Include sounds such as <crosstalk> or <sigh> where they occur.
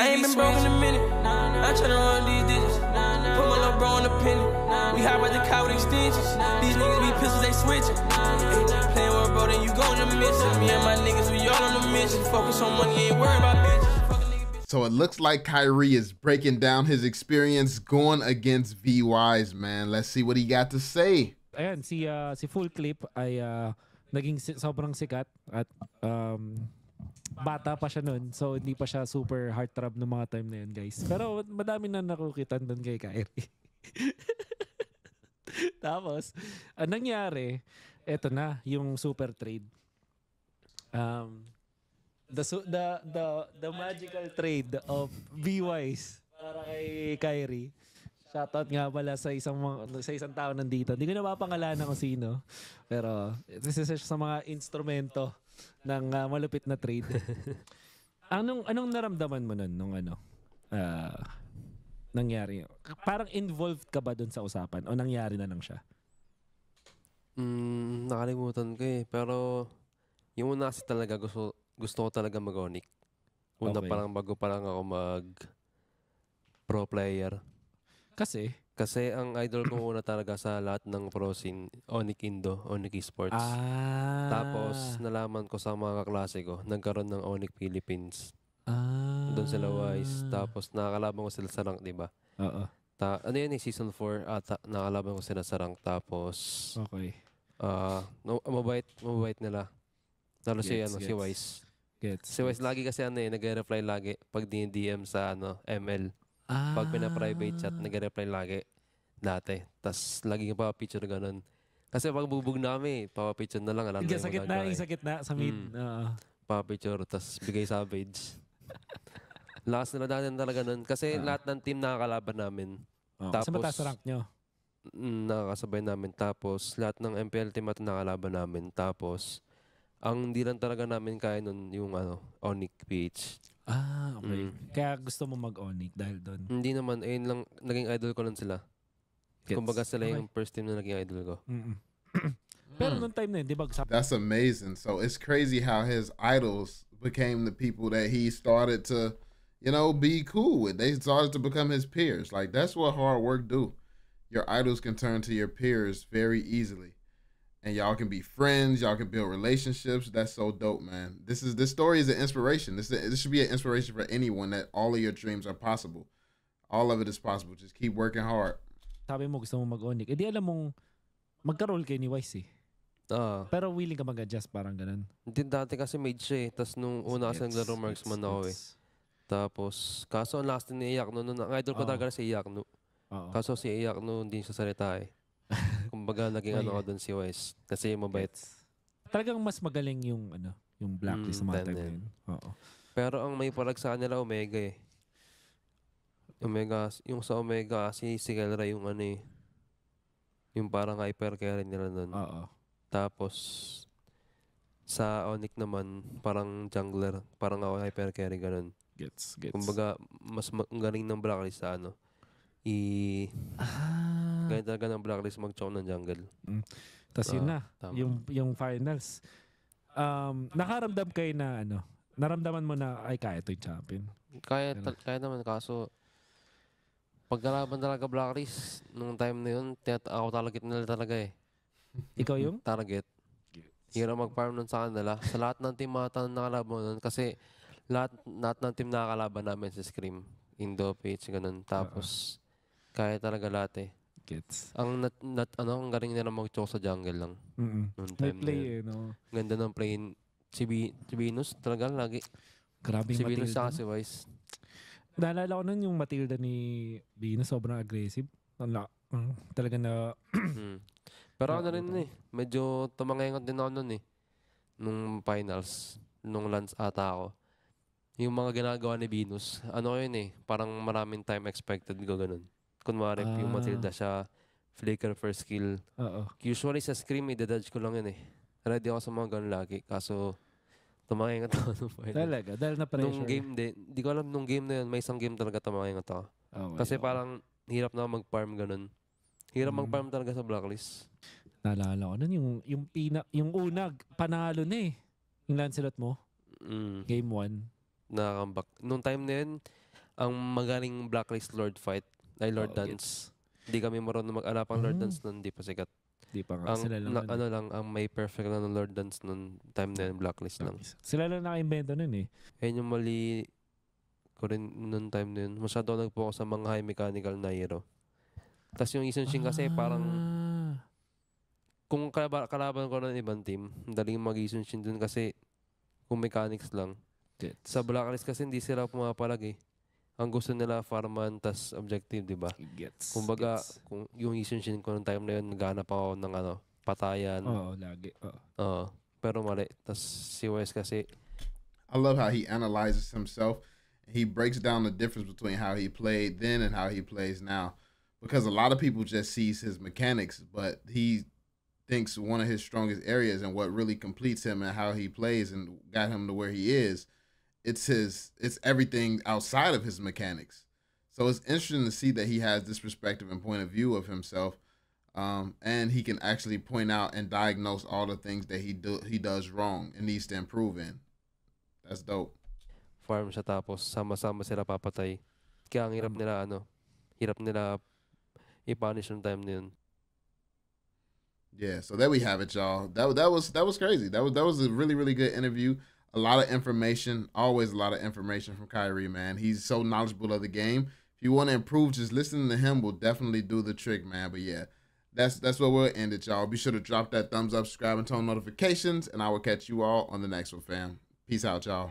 I ain't been broke in a minute. I'm tryna run these digits. Put my little bro on the penny. We hop out the car with extensions. These niggas be pistols, they switchin'. Playin' playing with bro, then you go in the mission. Me and my niggas, we all on the mission. Focus on money, ain't worried about bitches. So it looks like Kyrie is breaking down his experience going against V Wise, man. Let's see what he got to say. Ayan, si, uh, si Full Clip ay uh, naging sobrang sikat at um, bata pa siya noon. So, hindi pa siya super heartthrob ng mga time na yun, guys. Pero madami na nakukita doon kay Kyrie. <laughs> Tapos, ang nangyari, eto na, yung super trade. Um, the, the, the, the magical trade of B-Wise para kay Kyrie. Shoutout nga pala sa isang sa isang tao nandito. Hindi ko na mapangalanan kung sino. Pero this is sa mga instrumento ng uh, malupit na trade. <laughs> anong anong naramdaman mo nun nung ano? Uh, nangyari? Parang involved ka ba doon sa usapan o nangyari na lang siya? Mm, nakalimutan ko eh. Pero yung una kasi talaga gusto, gusto ko talaga mag-onic. Una okay. parang bago parang ako mag pro player. Kasi? Kasi ang idol ko muna talaga sa lahat ng pro scene, Onik Indo, Onik Esports. Ah. Tapos nalaman ko sa mga kaklase ko, nagkaroon ng Onik Philippines. Ah. Doon sila wise. Tapos nakakalaban ko sila sa rank, di ba? Oo. Ta ano yan eh, season 4, at ah, nakalaban ko sila sa rank. Tapos, Okay. ah no, mabait, mabait nila. Lalo si, Gets, ano, si gets. Wise. Gets. Si Wise lagi kasi ano eh, nag reply lagi pag dinidm sa ano, ML. Ah. Pag pina-private chat, nag-reply lagi. Dati. Tapos lagi nga pa picture ganun. Kasi pag bubog namin, papapicture na lang. Alam na sakit gitna, yung sa eh. gitna, sa mid. Mm. Uh. Papapicture, tapos bigay savage. Last <laughs> na dati talaga nun. Kasi uh. lahat ng team nakakalaban namin. Uh. Tapos, sa mataas rank nyo? Mm, nakakasabay namin. Tapos lahat ng MPL team at nakalaban namin. Tapos ang hindi lang talaga namin kaya nun yung ano, Onic PH. Ah, okay. Mm. Kaya gusto mo mag-onic dahil doon. Hindi naman. Ayun lang, naging idol ko lang sila. Gets. Kumbaga sila okay. yung first team na naging idol ko. Mm-mm. <clears throat> Pero nung time na yun, di ba? That's amazing. So it's crazy how his idols became the people that he started to, you know, be cool with. They started to become his peers. Like that's what hard work do. Your idols can turn to your peers very easily. and y'all can be friends. Y'all can build relationships. That's so dope, man. This is this story is an inspiration. This is, this should be an inspiration for anyone that all of your dreams are possible. All of it is possible. Just keep working hard. Sabi mo gusto mo mag-onic. Eh alam mong magkarol roll kay ni Wise Uh, ah. Pero willing ka mag-adjust parang ganun. Hindi dati kasi mage siya eh. Tapos nung una kasi marks man ako eh. Tapos kaso ang last din ni no. Nung ang idol ko talaga si Iakno. Kaso si no hindi siya salita eh. Kumbaga, ah, naging oh, ano doon si Wise. Kasi mabait. Talagang mas magaling yung ano, yung blacklist mm, sa mga Oo. Pero ang may palag sa kanila, Omega eh. Omega, yung sa Omega kasi si Kelra yung ano eh. Yung parang hyper carry nila noon. Oo. Tapos, sa Onic naman, parang jungler, parang ako hyper carry ganun. Gets, gets. Kumbaga, mas magaling ng Blacklist sa ano, i Ganyan talaga ng Blacklist mag-chow ng jungle. Mm. Tapos yun ah, na, tama. yung, yung finals. Um, nakaramdam kayo na ano, naramdaman mo na, ay, kaya to yung champion. Kaya, ta- kaya naman, kaso, pagkalaban talaga Blacklist, nung time na yun, tiyat, ako target nila talaga eh. Ikaw yung? <laughs> Target. Hirap mag-farm nun sa kanila. Sa lahat ng team mga tanong nakalaban nun, kasi lahat, lahat ng team nakakalaban namin sa Scream. Indo, Page, ganun. Tapos, kaya talaga lahat eh. Gets. Ang nat, nat, ano, ang galing nila mag-choke sa jungle lang. Mm -mm. May play eh, no? Ganda ng play. Si, B, si Venus talaga lagi. Grabe si Venus sa si Wise. Naalala ko nun yung Matilda ni Venus, sobrang aggressive. Ang la- talaga na... <clears throat> Mm. Pero ano rin eh, medyo tumangengot din ako nun eh. Nung finals, nung lunch ata ako. Yung mga ginagawa ni Venus, ano yun eh, parang maraming time expected ko ganun. Kunwari, ah. yung Matilda siya, flicker first kill. Oo. Usually sa Scream, i-dodge ko lang yun eh. Ready ako sa mga ganun lagi. Kaso, tumakay nga tao <laughs> nung final. Talaga? Dahil na-pressure? Nung game din. Hindi ko alam nung game na yun, may isang game talaga tumakay nga Oh, Kasi okay. parang hirap na mag-farm ganun. Hirap mm. mag-farm talaga sa blacklist. Naalala ko nun, yung, yung, pina, yung una, panalo na eh. Yung Lancelot mo. Mm. Game 1. Nakakambak. Nung time na yun, ang magaling blacklist lord fight ay, Lord Oo, Dance. Hindi kami marunong mag-alap ang Lord hmm. Dance nun, hindi pa sikat. Hindi pa nga. Ang, sila lang. na- ano lang, ang may perfect lang ng Lord Dance nun, time na yun, blacklist lang. Sila lang nakaimbento nun eh. Ayun yung mali ko rin noon time na yun. Masyado ako sa mga high mechanical na hero. Tapos yung Isunshin kasi parang ah. kung kalaba- kalaban ko ng ibang team, daling mag Isunshin dun kasi kung mechanics lang. Sa Blacklist kasi hindi sila pumapalag eh. ang gusto nila farman tas objective, di ba? Gets. Kumbaga, gets. kung yung isinsin ko ng time na yun, naghanap ako ng ano, patayan. Oo, oh, lagi. Oo. Oh. Uh, pero mali. Tas si Wes kasi... I love how he analyzes himself. He breaks down the difference between how he played then and how he plays now. Because a lot of people just sees his mechanics, but he thinks one of his strongest areas and what really completes him and how he plays and got him to where he is – it's his it's everything outside of his mechanics. So it's interesting to see that he has this perspective and point of view of himself, um, and he can actually point out and diagnose all the things that he do he does wrong and needs to improve in. That's dope. Farm siya tapos sama-sama sila papatay. Kaya ang hirap nila ano, hirap nila i-punish ng time na yun. Yeah, so there we have it, y'all. That that was that was crazy. That was that was a really really good interview a lot of information, always a lot of information from Kyrie, man. He's so knowledgeable of the game. If you want to improve, just listening to him will definitely do the trick, man. But yeah, that's that's where we'll end it, y'all. Be sure to drop that thumbs up, subscribe, and turn notifications, and I will catch you all on the next one, fam. Peace out, y'all.